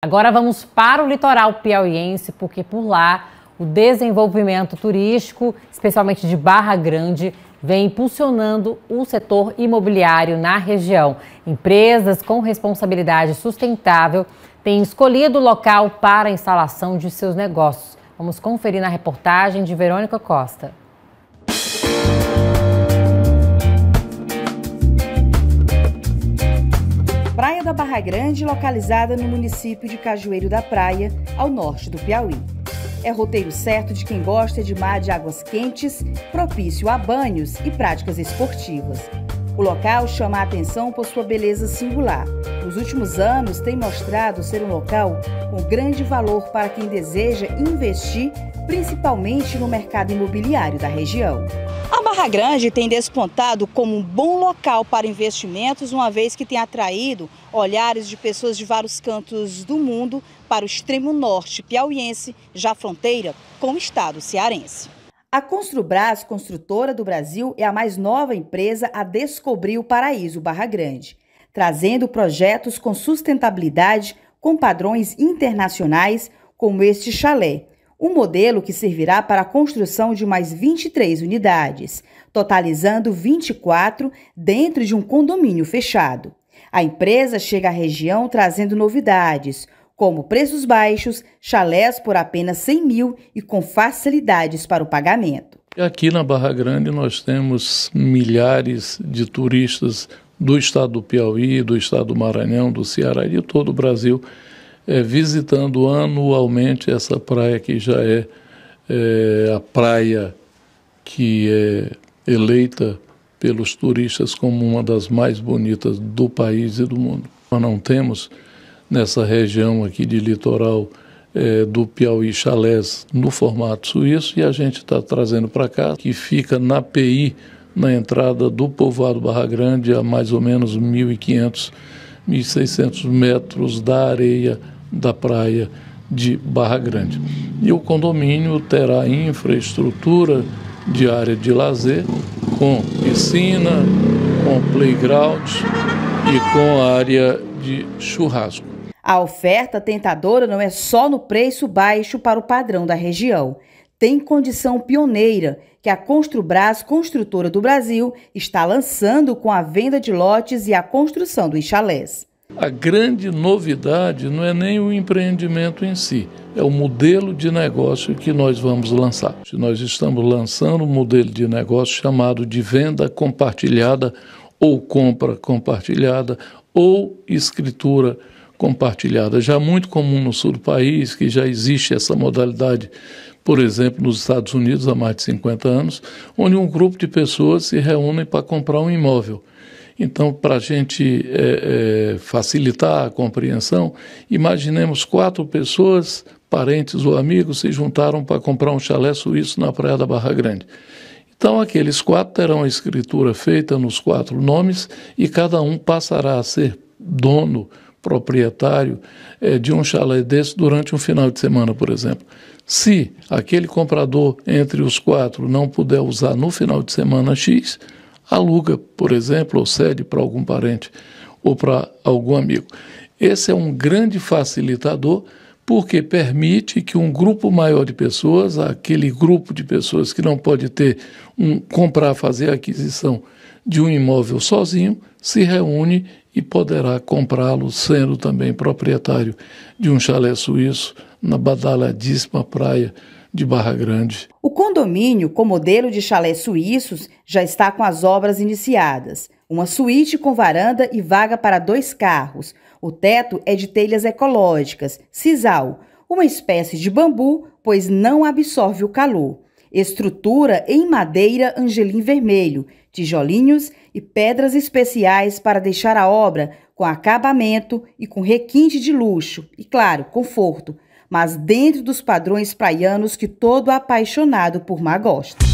Agora vamos para o litoral piauiense, porque por lá o desenvolvimento turístico, especialmente de Barra Grande, vem impulsionando o setor imobiliário na região. Empresas com responsabilidade sustentável têm escolhido o local para a instalação de seus negócios. Vamos conferir na reportagem de Verônica Costa. Praia da Barra Grande, localizada no município de Cajueiro da Praia, ao norte do Piauí. É roteiro certo de quem gosta de mar de águas quentes, propício a banhos e práticas esportivas. O local chama a atenção por sua beleza singular. Nos últimos anos, tem mostrado ser um local com grande valor para quem deseja investir, principalmente no mercado imobiliário da região. A Barra Grande tem despontado como um bom local para investimentos, uma vez que tem atraído olhares de pessoas de vários cantos do mundo para o extremo norte piauiense, já fronteira com o estado cearense. A Construbras Construtora do Brasil é a mais nova empresa a descobrir o paraíso Barra Grande, trazendo projetos com sustentabilidade com padrões internacionais, como este chalé, um modelo que servirá para a construção de mais 23 unidades, totalizando 24 dentro de um condomínio fechado. A empresa chega à região trazendo novidades, como preços baixos, chalés por apenas 100 mil e com facilidades para o pagamento. Aqui na Barra Grande nós temos milhares de turistas do estado do Piauí, do estado do Maranhão, do Ceará e de todo o Brasil é, visitando anualmente essa praia que já é, é a praia que é eleita pelos turistas como uma das mais bonitas do país e do mundo. Nós não temos nessa região aqui de litoral é, do Piauí Chalés no formato suíço e a gente está trazendo para cá, que fica na PI, na entrada do povoado Barra Grande, a mais ou menos 1.500, 1.600 metros da areia da praia de Barra Grande. E o condomínio terá infraestrutura de área de lazer com piscina, com playground e com área de churrasco. A oferta tentadora não é só no preço baixo para o padrão da região. Tem condição pioneira que a Construbras, construtora do Brasil, está lançando com a venda de lotes e a construção dos chalés. A grande novidade não é nem o empreendimento em si, é o modelo de negócio que nós vamos lançar. Nós estamos lançando um modelo de negócio chamado de venda compartilhada ou compra compartilhada ou escritura compartilhada compartilhada, já é muito comum no sul do país, que já existe essa modalidade, por exemplo, nos Estados Unidos há mais de 50 anos, onde um grupo de pessoas se reúnem para comprar um imóvel. Então, para a gente é, é, facilitar a compreensão, imaginemos quatro pessoas, parentes ou amigos, se juntaram para comprar um chalé suíço na Praia da Barra Grande. Então, aqueles quatro terão a escritura feita nos quatro nomes e cada um passará a ser dono proprietário é, de um chalé desse durante um final de semana, por exemplo. Se aquele comprador entre os quatro não puder usar no final de semana X, aluga, por exemplo, ou cede para algum parente ou para algum amigo. Esse é um grande facilitador porque permite que um grupo maior de pessoas, aquele grupo de pessoas que não pode ter um comprar, fazer a aquisição de um imóvel sozinho, se reúne e poderá comprá-lo, sendo também proprietário de um chalé suíço na badaladíssima praia de Barra Grande. O condomínio com modelo de chalés suíços já está com as obras iniciadas. Uma suíte com varanda e vaga para dois carros, o teto é de telhas ecológicas, sisal, uma espécie de bambu, pois não absorve o calor. Estrutura em madeira angelim vermelho, tijolinhos e pedras especiais para deixar a obra com acabamento e com requinte de luxo e, claro, conforto, mas dentro dos padrões praianos que todo apaixonado por mar gosta.